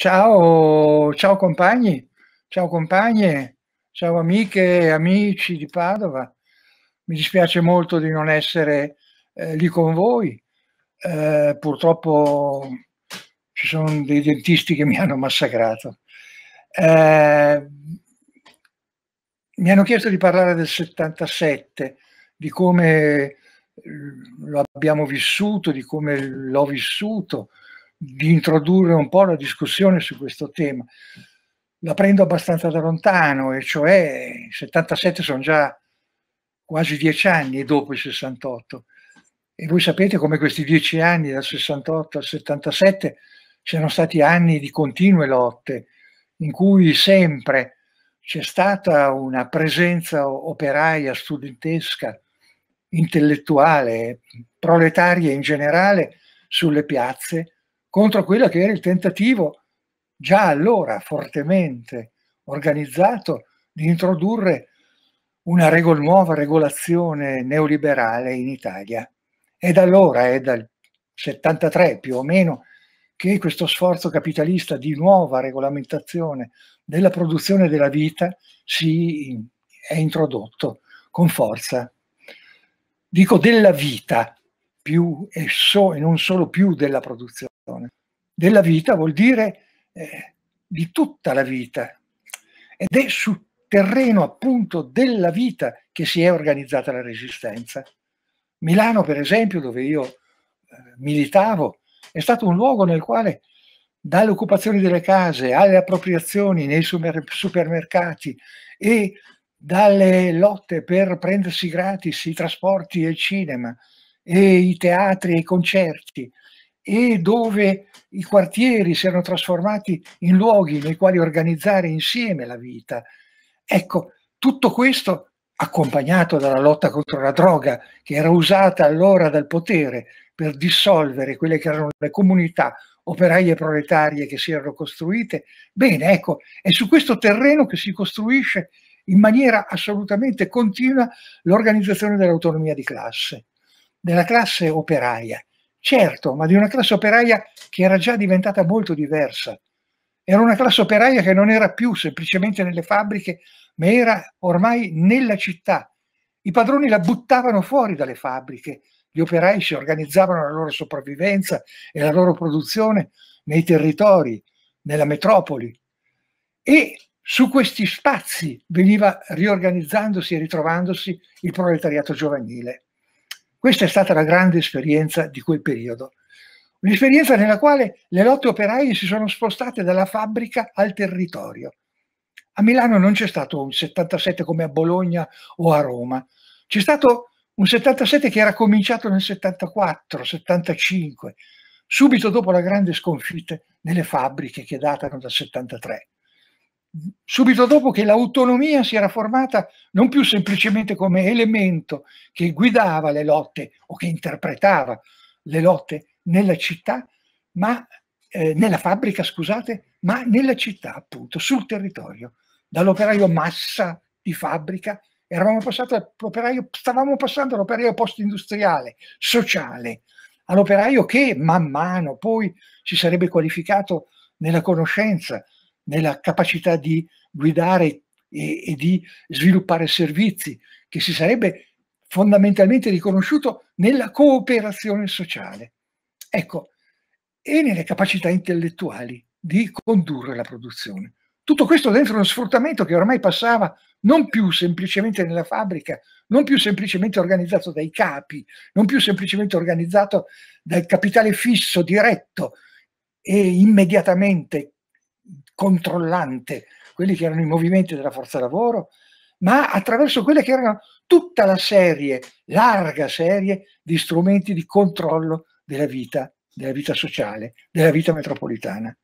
Ciao, ciao compagni, ciao compagne, ciao amiche e amici di Padova. Mi dispiace molto di non essere eh, lì con voi. Eh, purtroppo ci sono dei dentisti che mi hanno massacrato. Eh, mi hanno chiesto di parlare del 77, di come eh, lo abbiamo vissuto, di come l'ho vissuto, di introdurre un po' la discussione su questo tema. La prendo abbastanza da lontano, e cioè il 77 sono già quasi dieci anni dopo il 68. E voi sapete come questi dieci anni, dal 68 al 77, siano stati anni di continue lotte, in cui sempre c'è stata una presenza operaia, studentesca, intellettuale, proletaria in generale sulle piazze, contro quello che era il tentativo già allora fortemente organizzato di introdurre una regol- nuova regolazione neoliberale in Italia. È da allora, è dal 73 più o meno, che questo sforzo capitalista di nuova regolamentazione della produzione della vita si è introdotto con forza. Dico della vita più e, so, e non solo più della produzione. Della vita vuol dire eh, di tutta la vita ed è sul terreno appunto della vita che si è organizzata la resistenza. Milano, per esempio, dove io eh, militavo, è stato un luogo nel quale dalle occupazioni delle case alle appropriazioni nei supermercati e dalle lotte per prendersi gratis i trasporti e il cinema e i teatri e i concerti e dove i quartieri si erano trasformati in luoghi nei quali organizzare insieme la vita. Ecco, tutto questo accompagnato dalla lotta contro la droga che era usata allora dal potere per dissolvere quelle che erano le comunità operaie proletarie che si erano costruite. Bene, ecco, è su questo terreno che si costruisce in maniera assolutamente continua l'organizzazione dell'autonomia di classe, della classe operaia certo, ma di una classe operaia che era già diventata molto diversa. Era una classe operaia che non era più semplicemente nelle fabbriche, ma era ormai nella città. I padroni la buttavano fuori dalle fabbriche, gli operai si organizzavano la loro sopravvivenza e la loro produzione nei territori, nella metropoli. E su questi spazi veniva riorganizzandosi e ritrovandosi il proletariato giovanile. Questa è stata la grande esperienza di quel periodo. Un'esperienza nella quale le lotte operaie si sono spostate dalla fabbrica al territorio. A Milano non c'è stato un 77 come a Bologna o a Roma, c'è stato un 77 che era cominciato nel 74, 75, subito dopo la grande sconfitta nelle fabbriche che datano dal 73 subito dopo che l'autonomia si era formata non più semplicemente come elemento che guidava le lotte o che interpretava le lotte nella città, ma eh, nella fabbrica, scusate, ma nella città appunto, sul territorio. Dall'operaio massa di fabbrica eravamo passati all'operaio, stavamo passando all'operaio post-industriale, sociale, all'operaio che man mano poi si sarebbe qualificato nella conoscenza, nella capacità di guidare e, e di sviluppare servizi, che si sarebbe fondamentalmente riconosciuto nella cooperazione sociale. Ecco, e nelle capacità intellettuali di condurre la produzione. Tutto questo dentro uno sfruttamento che ormai passava non più semplicemente nella fabbrica, non più semplicemente organizzato dai capi, non più semplicemente organizzato dal capitale fisso, diretto e immediatamente controllante quelli che erano i movimenti della forza lavoro, ma attraverso quelle che erano tutta la serie, larga serie di strumenti di controllo della vita, della vita sociale, della vita metropolitana.